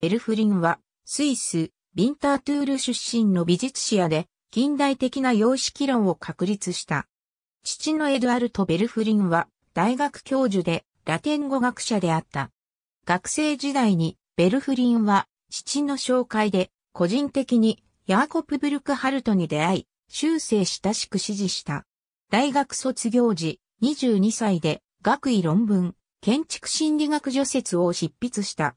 エルフリンは、スイス、ビンタートゥール出身の美術史屋で、近代的な様式論を確立した。父のエドアルト・ベルフリンは、大学教授で、ラテン語学者であった。学生時代に、ベルフリンは、父の紹介で、個人的に、ヤーコプブルクハルトに出会い、修正親しく支持した。大学卒業時、22歳で、学位論文、建築心理学除説を執筆した。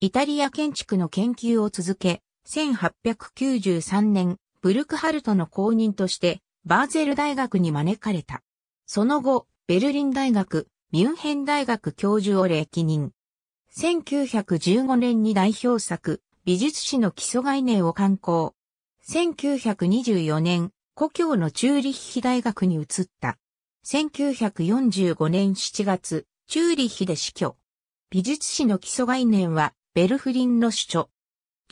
イタリア建築の研究を続け、1893年、ブルクハルトの公認として、バーゼル大学に招かれた。その後、ベルリン大学、ミュンヘン大学教授を歴任。1915年に代表作、美術史の基礎概念を刊行。1924年、故郷のチューリッヒ大学に移った。1945年7月、チューリッヒで死去。美術史の基礎概念は、ベルフリンの主著。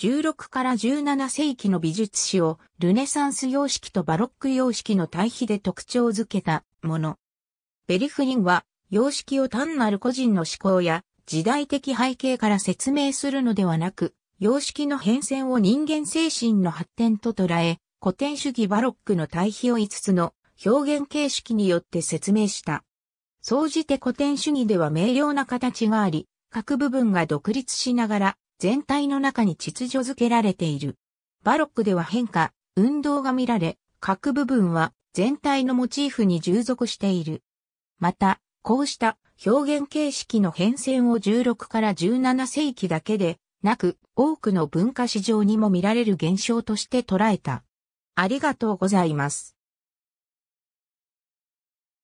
16から17世紀の美術史をルネサンス様式とバロック様式の対比で特徴づけたもの。ベルフリンは様式を単なる個人の思考や時代的背景から説明するのではなく、様式の変遷を人間精神の発展と捉え、古典主義バロックの対比を5つの表現形式によって説明した。総じて古典主義では明瞭な形があり、各部分が独立しながら全体の中に秩序づけられている。バロックでは変化、運動が見られ、各部分は全体のモチーフに従属している。また、こうした表現形式の変遷を16から17世紀だけでなく、多くの文化史上にも見られる現象として捉えた。ありがとうございます。